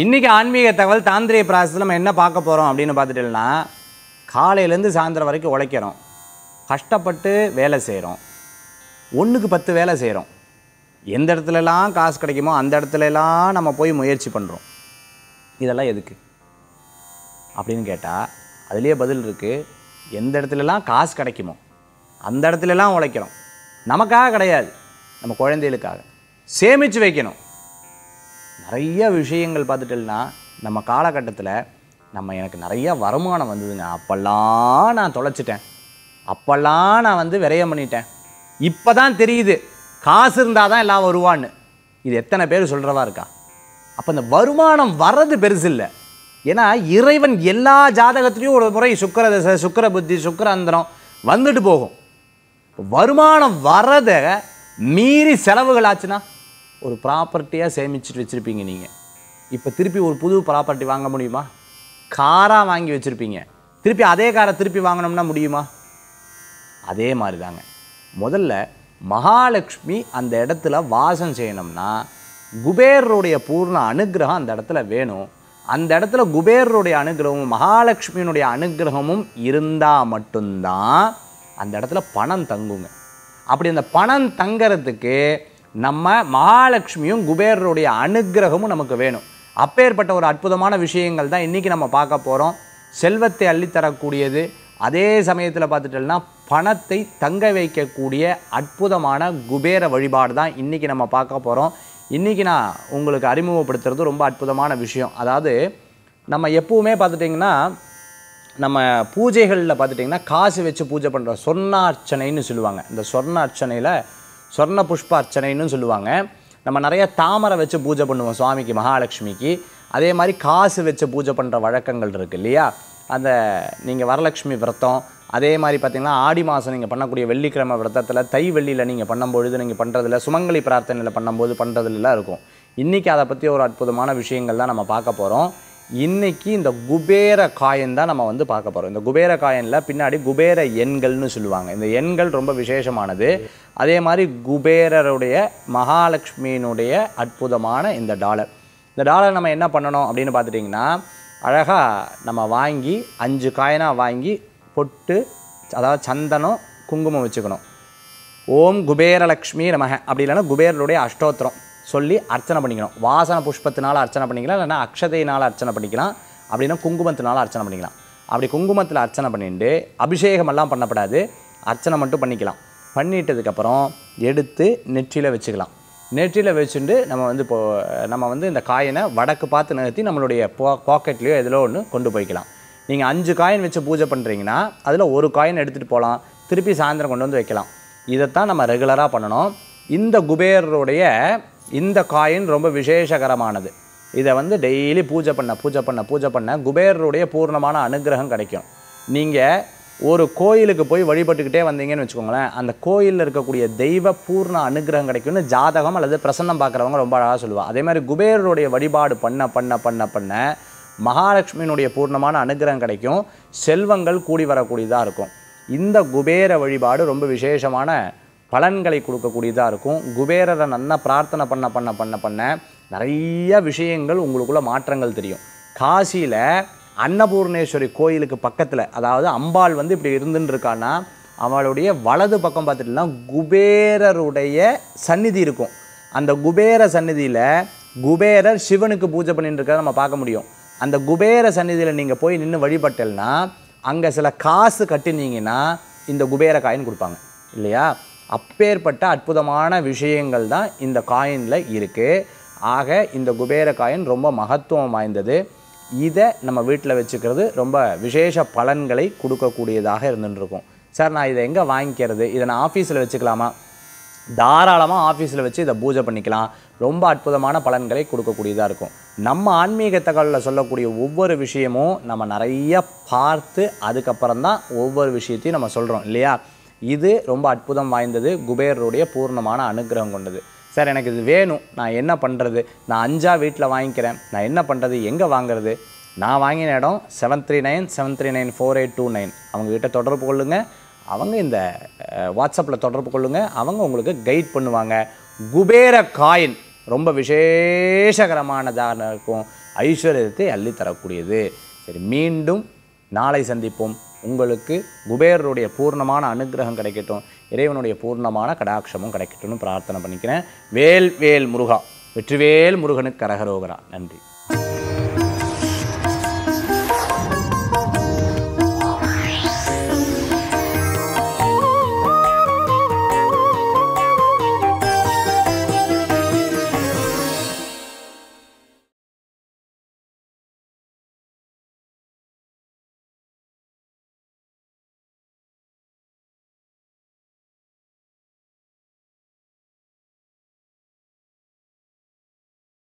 இன்றைக்கி ஆன்மீக தகவல் தாந்திரிய ப்ராசஸில் நம்ம என்ன பார்க்க போகிறோம் அப்படின்னு பார்த்துட்டோம்னா காலையிலேருந்து சாயந்தரம் வரைக்கும் உழைக்கிறோம் கஷ்டப்பட்டு வேலை செய்கிறோம் ஒன்றுக்கு பத்து வேலை செய்கிறோம் எந்த இடத்துலலாம் காசு கிடைக்குமோ அந்த இடத்துலலாம் நம்ம போய் முயற்சி பண்ணுறோம் இதெல்லாம் எதுக்கு அப்படின்னு கேட்டால் அதுலேயே பதில் இருக்குது எந்த இடத்துலலாம் காசு கிடைக்குமோ அந்த இடத்துலலாம் உழைக்கிறோம் நமக்காக கிடையாது நம்ம குழந்தைகளுக்காக சேமித்து வைக்கணும் நிறைய விஷயங்கள் பார்த்துட்டுனா நம்ம காலகட்டத்தில் நம்ம எனக்கு நிறைய வருமானம் வந்ததுங்க அப்போல்லாம் நான் தொலைச்சிட்டேன் அப்போல்லாம் நான் வந்து விரயம் பண்ணிட்டேன் இப்போ தான் தெரியுது காசு இருந்தால் தான் எல்லாம் வருவான்னு இது எத்தனை பேர் சொல்கிறவா இருக்கா அப்போ இந்த வருமானம் வர்றது பெருசு இல்லை ஏன்னா இறைவன் எல்லா ஜாதகத்துலேயும் ஒரு முறை சுக்கர தசை சுக்கர புத்தி அந்தரம் வந்துட்டு போகும் வருமானம் வர்றதை மீறி செலவுகள் ஆச்சுன்னா ஒரு ப்ராப்பர்ட்டியாக சேமிச்சுட்டு வச்சுருப்பீங்க நீங்கள் இப்போ திருப்பி ஒரு புது ப்ராப்பர்ட்டி வாங்க முடியுமா காராக வாங்கி வச்சுருப்பீங்க திருப்பி அதே காரை திருப்பி வாங்கினோம்னா முடியுமா அதே மாதிரி தாங்க முதல்ல மகாலட்சுமி அந்த இடத்துல வாசம் செய்யணும்னா குபேரருடைய பூர்ண அனுகிரகம் அந்த இடத்துல வேணும் அந்த இடத்துல குபேரருடைய அனுகிரகமும் மகாலட்சுமியினுடைய அனுகிரகமும் இருந்தால் மட்டும்தான் அந்த இடத்துல பணம் தங்குங்க அப்படி அந்த பணம் தங்கிறதுக்கு நம்ம மகாலட்சுமியும் குபேரருடைய அனுகிரகமும் நமக்கு வேணும் அப்பேற்பட்ட ஒரு அற்புதமான விஷயங்கள் தான் இன்றைக்கி நம்ம பார்க்க போகிறோம் செல்வத்தை அள்ளித்தரக்கூடியது அதே சமயத்தில் பார்த்துட்டோம்னா பணத்தை தங்க வைக்கக்கூடிய அற்புதமான குபேர வழிபாடு தான் இன்றைக்கி நம்ம பார்க்க போகிறோம் இன்றைக்கி நான் உங்களுக்கு அறிமுகப்படுத்துறது ரொம்ப அற்புதமான விஷயம் அதாவது நம்ம எப்போவுமே பார்த்துட்டிங்கன்னா நம்ம பூஜைகளில் பார்த்துட்டிங்கன்னா காசு வச்சு பூஜை பண்ணுற சொர்ணார்ச்சனைன்னு சொல்லுவாங்க இந்த சொர்ணார்ச்சனையில் சொர்ண புஷ்பார்ச்சனைன்னு சொல்லுவாங்க நம்ம நிறைய தாமரை வச்சு பூஜை பண்ணுவோம் சுவாமிக்கு மகாலட்சுமிக்கு அதே மாதிரி காசு வச்சு பூஜை பண்ணுற வழக்கங்கள் இருக்குது இல்லையா அந்த நீங்கள் வரலட்சுமி விரதம் அதே மாதிரி பார்த்திங்கன்னா ஆடி மாதம் நீங்கள் பண்ணக்கூடிய வெள்ளிக்கிழமை விரதத்தில் தை வெள்ளியில் நீங்கள் பண்ணும்பொழுது நீங்கள் பண்ணுறதில்ல சுமங்கலி பிரார்த்தனையில் பண்ணும்போது பண்ணுறதுலாம் இருக்கும் இன்றைக்கி அதை பற்றி ஒரு அற்புதமான விஷயங்கள் தான் நம்ம பார்க்க போகிறோம் இன்றைக்கி இந்த குபேர காயின் தான் நம்ம வந்து பார்க்க போகிறோம் இந்த குபேர காயினில் பின்னாடி குபேர எண்கள்னு சொல்லுவாங்க இந்த எண்கள் ரொம்ப விசேஷமானது அதே மாதிரி குபேரருடைய மகாலட்சுமியினுடைய அற்புதமான இந்த டாலர் இந்த டாலர் நம்ம என்ன பண்ணணும் அப்படின்னு பார்த்துட்டிங்கன்னா அழகாக நம்ம வாங்கி அஞ்சு காயினாக வாங்கி பொட்டு அதாவது சந்தனம் குங்குமம் வச்சுக்கணும் ஓம் குபேரலக்ஷ்மி நமக அப்படி இல்லைன்னா குபேரனுடைய அஷ்டோத்திரம் சொல்லி அர்ச்சனை பண்ணிக்கணும் வாசன புஷ்பத்தினால் அர்ச்சனை பண்ணிக்கலாம் இல்லைன்னா அக்ஷதையினால் அர்ச்சனை பண்ணிக்கலாம் அப்படின்னா குங்குமத்தினால் அர்ச்சனை பண்ணிக்கலாம் அப்படி குங்குமத்தில் அர்ச்சனை பண்ணிட்டு அபிஷேகமெல்லாம் பண்ணப்படாது அர்ச்சனை மட்டும் பண்ணிக்கலாம் பண்ணிட்டதுக்கப்புறம் எடுத்து நெற்றியில் வச்சுக்கலாம் நெற்றியில் வச்சுட்டு நம்ம வந்து இப்போது நம்ம வந்து இந்த காயினை வடக்கு பார்த்து நிறுத்தி நம்மளுடைய பாக்கெட்லேயோ எதிலோ ஒன்று கொண்டு போய்க்கலாம் நீங்கள் அஞ்சு காயின் வச்சு பூஜை பண்ணுறீங்கன்னா அதில் ஒரு காயின் எடுத்துகிட்டு போகலாம் திருப்பி சாயந்தரம் கொண்டு வந்து வைக்கலாம் இதைத்தான் நம்ம ரெகுலராக பண்ணணும் இந்த குபேரருடைய இந்த காயின் ரொம்ப விசேஷகரமானது இதை வந்து டெய்லி பூஜை பண்ண பூஜை பண்ண பூஜை பண்ண குபேரருடைய பூர்ணமான அனுகிரகம் கிடைக்கும் நீங்கள் ஒரு கோயிலுக்கு போய் வழிபட்டுக்கிட்டே வந்தீங்கன்னு வச்சுக்கோங்களேன் அந்த கோயிலில் இருக்கக்கூடிய தெய்வ பூர்ண அனுகிரகம் கிடைக்கும்னு ஜாதகம் அல்லது பிரசன்னம் பார்க்குறவங்க ரொம்ப அழகாக சொல்லுவாள் அதே மாதிரி குபேரருடைய வழிபாடு பண்ண பண்ண பண்ண பண்ண மகாலட்சுமியினுடைய பூர்ணமான அனுகிரகம் கிடைக்கும் செல்வங்கள் கூடி வரக்கூடியதாக இருக்கும் இந்த குபேர வழிபாடு ரொம்ப விசேஷமான பலன்களை கொடுக்கக்கூடியதாக இருக்கும் குபேரரை நல்லா பிரார்த்தனை பண்ண பண்ண பண்ண பண்ண நிறைய விஷயங்கள் உங்களுக்குள்ள மாற்றங்கள் தெரியும் காசியில் அன்னபூர்ணேஸ்வரி கோயிலுக்கு பக்கத்தில் அதாவது அம்பாள் வந்து இப்படி இருந்துட்டுருக்கான்னா அவளுடைய வலது பக்கம் பார்த்துட்டுனா குபேரருடைய சந்நிதி இருக்கும் அந்த குபேர சந்நிதியில் குபேரர் சிவனுக்கு பூஜை பண்ணிட்டு இருக்கிறத நம்ம பார்க்க முடியும் அந்த குபேர சந்நிதியில் நீங்கள் போய் நின்று வழிபட்டல்னா அங்கே சில காசு கட்டினீங்கன்னா இந்த குபேர காயின் கொடுப்பாங்க இல்லையா அப்பேற்பட்ட அற்புதமான விஷயங்கள் தான் இந்த காயினில் இருக்குது ஆக இந்த குபேர காயின் ரொம்ப மகத்துவம் வாய்ந்தது இதை நம்ம வீட்டில் வச்சுக்கிறது ரொம்ப விசேஷ பலன்களை கொடுக்கக்கூடியதாக இருந்துருக்கும் சார் நான் இதை எங்கே வாங்கிக்கிறது இதை நான் ஆஃபீஸில் வச்சுக்கலாமா தாராளமாக ஆஃபீஸில் வச்சு இதை பூஜை பண்ணிக்கலாம் ரொம்ப அற்புதமான பலன்களை கொடுக்கக்கூடியதாக இருக்கும் நம்ம ஆன்மீக தகவலில் சொல்லக்கூடிய ஒவ்வொரு விஷயமும் நம்ம நிறைய பார்த்து அதுக்கப்புறம் தான் ஒவ்வொரு விஷயத்தையும் நம்ம சொல்கிறோம் இல்லையா இது ரொம்ப அற்புதம் வாய்ந்தது குபேரருடைய பூர்ணமான அனுகிரகம் கொண்டது சார் எனக்கு இது வேணும் நான் என்ன பண்ணுறது நான் அஞ்சா வீட்டில் வாங்கிக்கிறேன் நான் என்ன பண்ணுறது எங்கே வாங்குறது நான் வாங்கின இடம் seven three nine seven three nine four eight two nine அவங்கக்கிட்ட தொடர்பு கொள்ளுங்கள் அவங்க இந்த வாட்ஸ்அப்பில் தொடர்பு கொள்ளுங்கள் அவங்க உங்களுக்கு கைட் பண்ணுவாங்க குபேர காயின் ரொம்ப விசேஷகரமானதாக இருக்கும் ஐஸ்வர்யத்தை அள்ளி தரக்கூடியது சரி மீண்டும் நாளை சந்திப்போம் உங்களுக்கு குபேரருடைய பூர்ணமான அனுகிரகம் கிடைக்கட்டும் இறைவனுடைய பூர்ணமான கடாட்சமும் கிடைக்கட்டும்னு பிரார்த்தனை பண்ணிக்கிறேன் வேல் வேல் முருகா வெற்றிவேல் முருகனுக்கு கரகரோகரா நன்றி